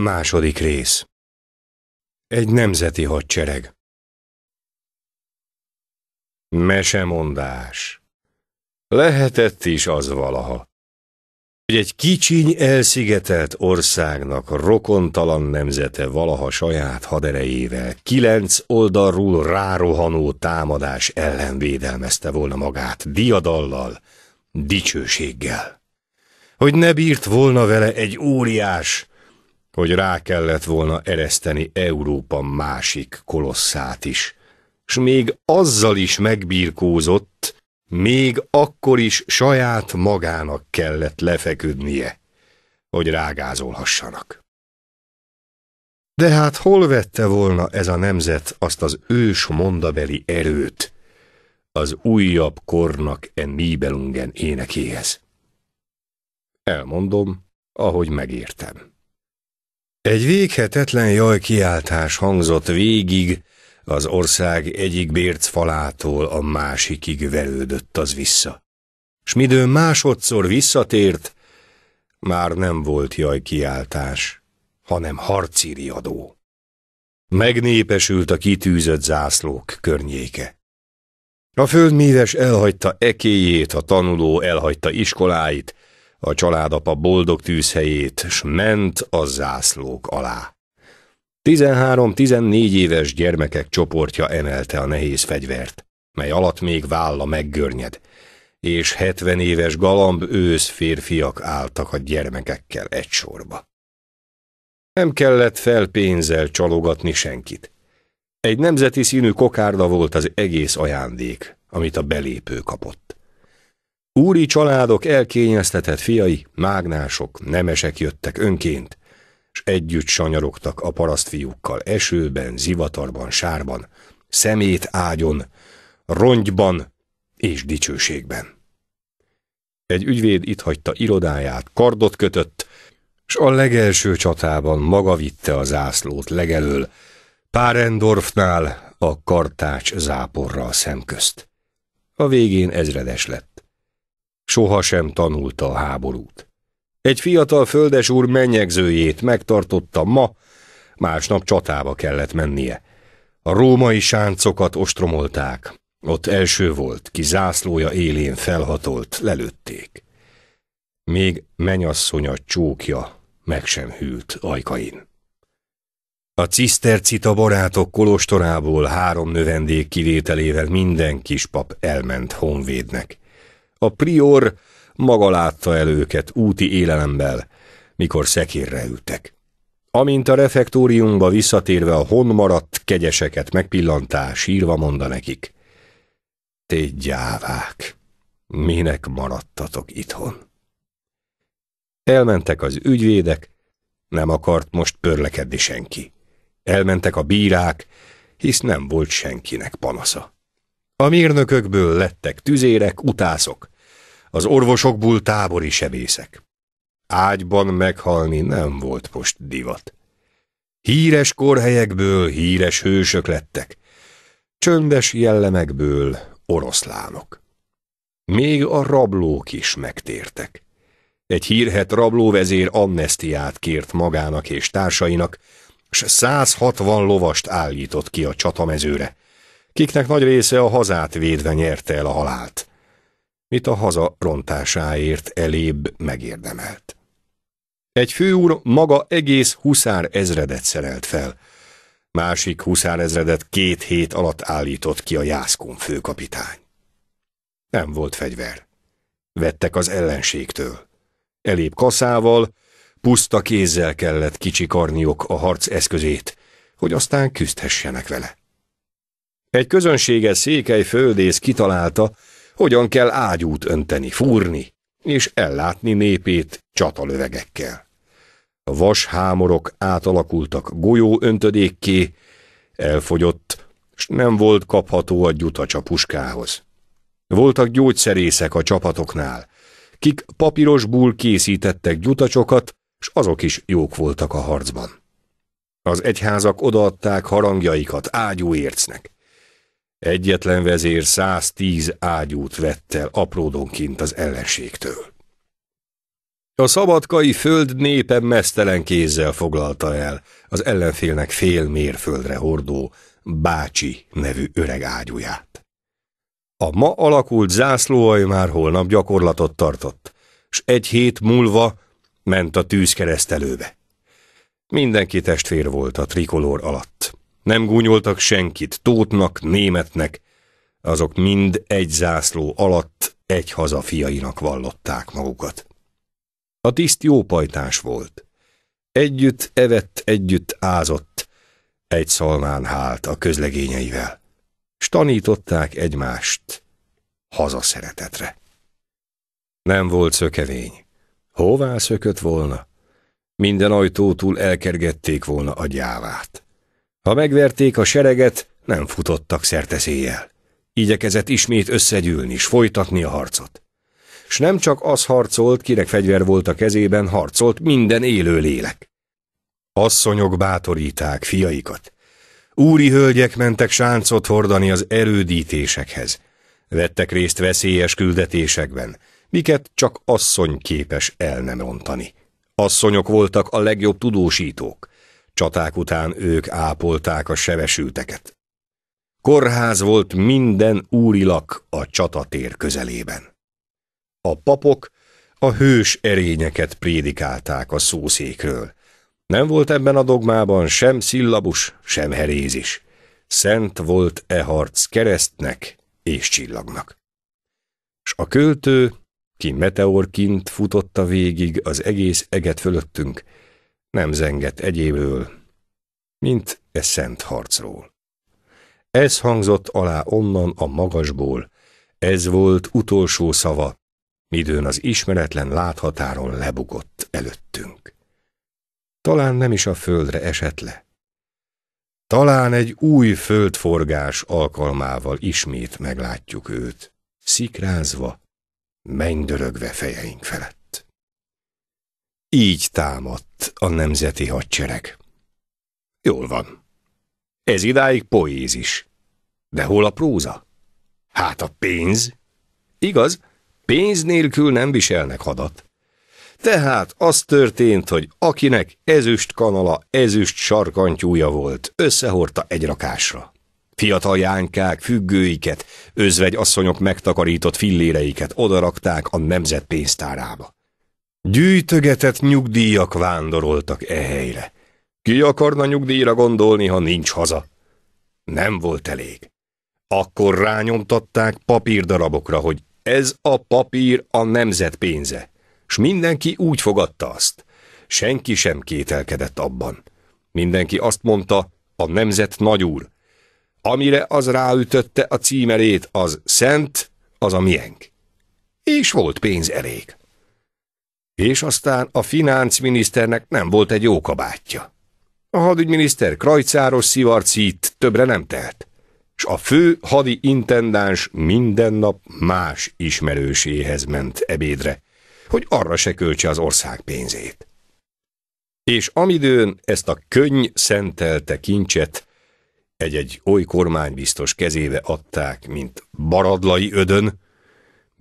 Második rész Egy nemzeti hadsereg Mesemondás Lehetett is az valaha, hogy egy kicsiny elszigetelt országnak rokontalan nemzete valaha saját haderejével kilenc oldalról rárohanó támadás ellen védelmezte volna magát diadallal, dicsőséggel. Hogy ne bírt volna vele egy óriás, hogy rá kellett volna ereszteni Európa másik kolosszát is. S még azzal is megbírkózott, még akkor is saját magának kellett lefeküdnie, hogy rágázolhassanak. De hát hol vette volna ez a nemzet azt az ős mondabeli erőt az újabb kornak e Nibelungen énekéhez? Elmondom, ahogy megértem. Egy véghetetlen kiáltás hangzott végig, az ország egyik bérc falától a másikig verődött az vissza. S midő másodszor visszatért, már nem volt kiáltás, hanem harci riadó. Megnépesült a kitűzött zászlók környéke. A földmíves elhagyta ekéjét, a tanuló elhagyta iskoláit, a családapa boldog tűzhelyét, s ment a zászlók alá. 13-14 éves gyermekek csoportja emelte a nehéz fegyvert, mely alatt még válla meggörnyed, és 70 éves galamb ősz férfiak álltak a gyermekekkel egy sorba. Nem kellett felpénzzel csalogatni senkit. Egy nemzeti színű kokárda volt az egész ajándék, amit a belépő kapott. Úri családok elkényeztetett fiai, mágnások, nemesek jöttek önként, s együtt sanyarogtak a parasztfiúkkal esőben, zivatarban, sárban, szemét ágyon, rongyban és dicsőségben. Egy ügyvéd itt hagyta irodáját, kardot kötött, s a legelső csatában maga vitte a zászlót legelől, Párendorfnál a kartács záporra a szemközt. A végén ezredes lett sohasem tanulta a háborút. Egy fiatal földes úr menyegzőjét megtartotta ma, másnap csatába kellett mennie. A római sáncokat ostromolták, ott első volt, ki zászlója élén felhatolt, lelőtték. Még menyasszonya csókja meg sem hűlt ajkain. A cisztercita barátok kolostorából három növendék kivételével minden kispap elment honvédnek. A prior maga látta el őket úti élelemmel, mikor szekérre ültek. Amint a refektóriumba visszatérve a hon maradt kegyeseket megpillantá, sírva mondta nekik. "Te gyávák, minek maradtatok itthon? Elmentek az ügyvédek, nem akart most pörlekedni senki. Elmentek a bírák, hisz nem volt senkinek panasza. A mérnökökből lettek tüzérek, utászok az orvosokból tábori sebészek. Ágyban meghalni nem volt most divat. Híres korhelyekből híres hősök lettek, csöndes jellemekből oroszlánok. Még a rablók is megtértek. Egy hírhet rablóvezér amnestiát kért magának és társainak, s 160 lovast állított ki a csatamezőre, kiknek nagy része a hazát védve nyerte el a halált mit a haza rontásáért elébb megérdemelt. Egy főúr maga egész huszár ezredet szerelt fel, másik huszár ezredet két hét alatt állított ki a jászkun főkapitány. Nem volt fegyver. Vettek az ellenségtől. Elébb kaszával, puszta kézzel kellett kicsikarniok a harc eszközét, hogy aztán küzdhessenek vele. Egy közönséges székely földész kitalálta, hogyan kell ágyút önteni, fúrni, és ellátni népét csatalövegekkel. A vas hámorok átalakultak öntödékké, elfogyott, s nem volt kapható a gyutacsa puskához. Voltak gyógyszerészek a csapatoknál, kik papírosból készítettek gyutacsokat, s azok is jók voltak a harcban. Az egyházak odaadták harangjaikat ágyúércnek. Egyetlen vezér 110 ágyút vett el apródonként az ellenségtől. A szabadkai föld népe mesztelen kézzel foglalta el az ellenfélnek fél mérföldre hordó Bácsi nevű öreg ágyúját. A ma alakult zászlóaj már holnap gyakorlatot tartott, s egy hét múlva ment a tűzkeresztelőbe. Mindenki testvér volt a trikolór alatt. Nem gúnyoltak senkit, tótnak, németnek, azok mind egy zászló alatt egy haza fiainak vallották magukat. A tiszt jó pajtás volt. Együtt evett, együtt ázott, egy szalmán hált a közlegényeivel. S tanították egymást hazaszeretetre. Nem volt szökevény. Hová szökött volna? Minden ajtótól elkergették volna a gyávát. Ha megverték a sereget, nem futottak szerteszéjjel. Igyekezett ismét összegyűlni és folytatni a harcot. S nem csak az harcolt, kinek fegyver volt a kezében, harcolt minden élő lélek. Asszonyok bátoríták fiaikat. Úri hölgyek mentek sáncot hordani az erődítésekhez. Vettek részt veszélyes küldetésekben, miket csak asszony képes el nem rontani. Asszonyok voltak a legjobb tudósítók. Csaták után ők ápolták a sebesülteket. Kórház volt minden úrilak a csatatér közelében. A papok a hős erényeket prédikálták a szószékről. Nem volt ebben a dogmában sem szillabus, sem herézis. Szent volt e harc keresztnek és csillagnak. S a költő, ki meteorként futotta végig az egész eget fölöttünk, nem zengett egyéből, mint e szent harcról. Ez hangzott alá onnan a magasból, ez volt utolsó szava, midőn az ismeretlen láthatáron lebugott előttünk. Talán nem is a földre esett le. Talán egy új földforgás alkalmával ismét meglátjuk őt, szikrázva, mennydörögve fejeink felett. Így támadt a nemzeti hadsereg. Jól van. Ez idáig poézis. De hol a próza? Hát a pénz? Igaz, pénz nélkül nem viselnek hadat. Tehát az történt, hogy akinek ezüst kanala, ezüst sarkantyúja volt, összehordta egy rakásra. Fiatal jánkák, függőiket, özvegy asszonyok megtakarított filléreiket odarakták a nemzet pénztárába. Gyűjtögetett nyugdíjak vándoroltak e helyre. Ki akarna nyugdíjra gondolni, ha nincs haza? Nem volt elég. Akkor rányomtatták papírdarabokra, hogy ez a papír a nemzet pénze, s mindenki úgy fogadta azt. Senki sem kételkedett abban. Mindenki azt mondta, a nemzet nagyúr. Amire az ráütötte a címerét, az szent, az a miénk. És volt pénz elég. És aztán a finanszminiszternek nem volt egy jó kabátja. A hadügyminiszter krajcáros itt többre nem telt, és a fő hadi intendáns minden nap más ismerőséhez ment ebédre, hogy arra se költse az ország pénzét. És amidőn ezt a könny szentelte kincset egy-egy oly kormánybiztos kezébe adták, mint baradlai ödön,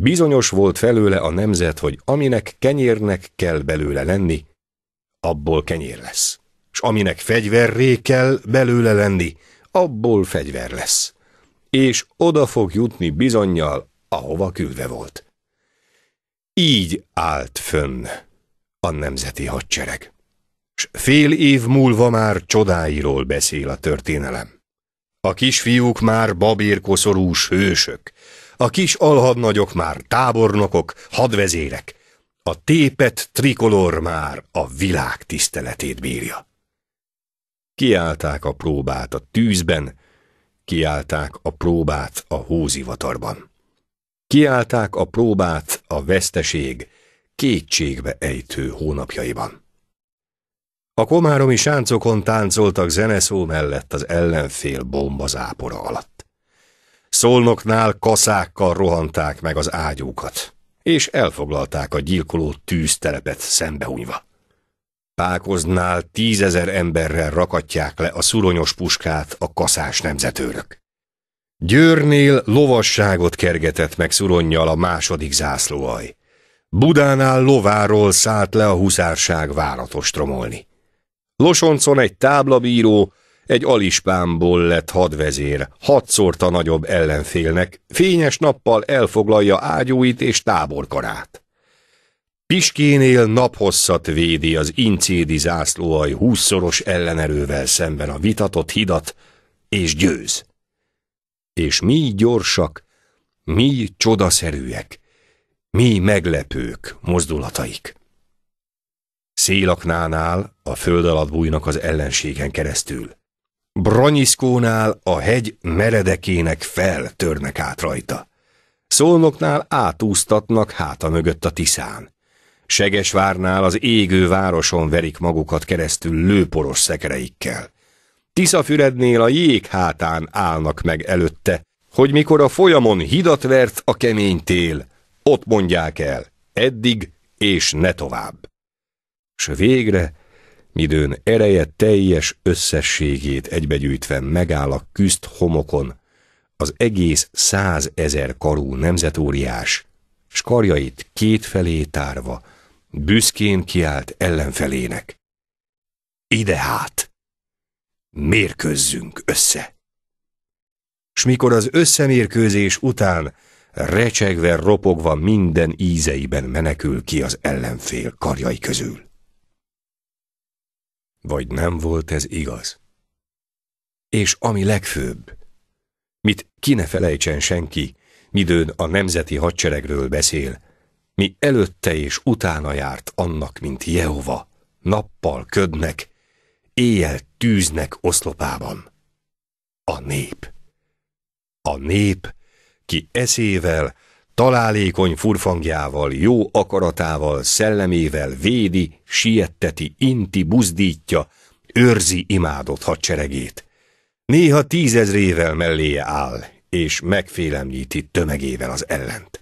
Bizonyos volt felőle a nemzet, hogy aminek kenyérnek kell belőle lenni, abból kenyér lesz. És aminek fegyverré kell belőle lenni, abból fegyver lesz. És oda fog jutni bizonyal, ahova küldve volt. Így állt fönn a nemzeti hadsereg. S fél év múlva már csodáiról beszél a történelem. A kisfiúk már babérkoszorús hősök, a kis alhadnagyok már tábornokok, hadvezérek, a tépet trikolor már a világ tiszteletét bírja. Kiálták a próbát a tűzben, kiálták a próbát a hózivatarban. Kiálták a próbát a veszteség kétségbe ejtő hónapjaiban. A komáromi sáncokon táncoltak zeneszó mellett az ellenfél zápora alatt. Szolnoknál kaszákkal rohanták meg az ágyúkat, és elfoglalták a gyilkoló tűztelepet szembehúnyva. Pákoznál tízezer emberrel rakatják le a szuronyos puskát a kaszás nemzetőrök. Győrnél lovasságot kergetett meg szuronnyal a második zászlóaj. Budánál lováról szállt le a huszárság váratos tromolni. Losoncon egy táblabíró egy alispámból lett hadvezér, hatszorta nagyobb ellenfélnek, fényes nappal elfoglalja ágyúit és táborkarát. Piskénél naphosszat védi az incédi zászlóaj húszszoros ellenerővel szemben a vitatott hidat, és győz. És mi gyorsak, mi csodaszerűek, mi meglepők mozdulataik. Szélaknánál a föld alatt bújnak az ellenségen keresztül. Bronyiszkónál a hegy meredekének fel törnek át rajta. Szolnoknál átúztatnak háta mögött a Tiszán. Segesvárnál az égő városon verik magukat keresztül lőporos szekereikkel. Tiszafürednél a jég hátán állnak meg előtte, hogy mikor a folyamon hidat vert a kemény tél, ott mondják el, eddig és ne tovább. S végre midőn ereje teljes összességét egybegyűjtve megáll a küzd homokon, az egész százezer karú nemzetóriás, s karjait kétfelé tárva, büszkén kiált ellenfelének. Ide hát! Mérkőzzünk össze! S mikor az összemérkőzés után recsegve, ropogva minden ízeiben menekül ki az ellenfél karjai közül vagy nem volt ez igaz. És ami legfőbb, mit ki ne felejtsen senki, midőn a nemzeti hadseregről beszél, mi előtte és utána járt annak, mint Jehova, nappal ködnek, éjjel tűznek oszlopában. A nép. A nép, ki eszével, találékony furfangjával, jó akaratával, szellemével védi, sietteti, inti, buzdítja, őrzi imádott hadseregét. Néha tízezrével melléje áll, és megfélemlíti tömegével az ellent.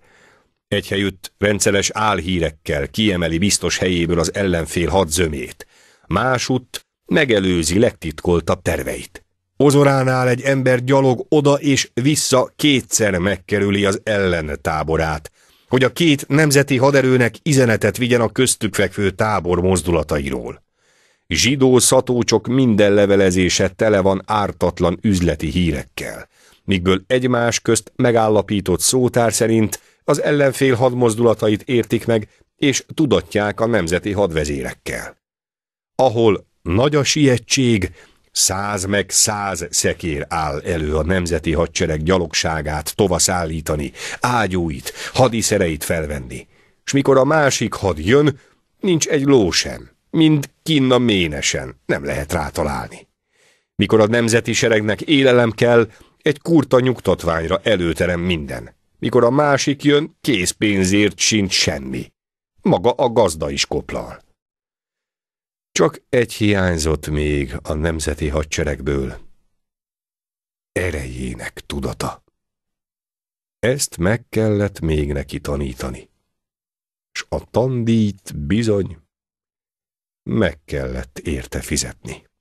Egyhelyütt rendszeres álhírekkel kiemeli biztos helyéből az ellenfél hadzömét, másutt megelőzi legtitkoltabb terveit. Ozoránál egy ember gyalog oda és vissza kétszer megkerüli az ellentáborát, hogy a két nemzeti haderőnek izenetet vigyen a köztük fekvő tábor mozdulatairól. Zsidó szatócsok minden levelezése tele van ártatlan üzleti hírekkel, mígből egymás közt megállapított szótár szerint az ellenfél hadmozdulatait értik meg, és tudatják a nemzeti hadvezérekkel. Ahol nagy a sietség, száz meg száz szekér áll elő a nemzeti hadsereg gyalogságát tovaszállítani, ágyúit, hadiszereit felvenni. S mikor a másik had jön, nincs egy ló sem, mind kinna ménesen, nem lehet rátalálni. Mikor a nemzeti seregnek élelem kell, egy kurta nyugtatványra előterem minden. Mikor a másik jön, készpénzért sincs semmi. Maga a gazda is koplal. Csak egy hiányzott még a nemzeti hadseregből. Erejének tudata. Ezt meg kellett még neki tanítani. S a tandít bizony meg kellett érte fizetni.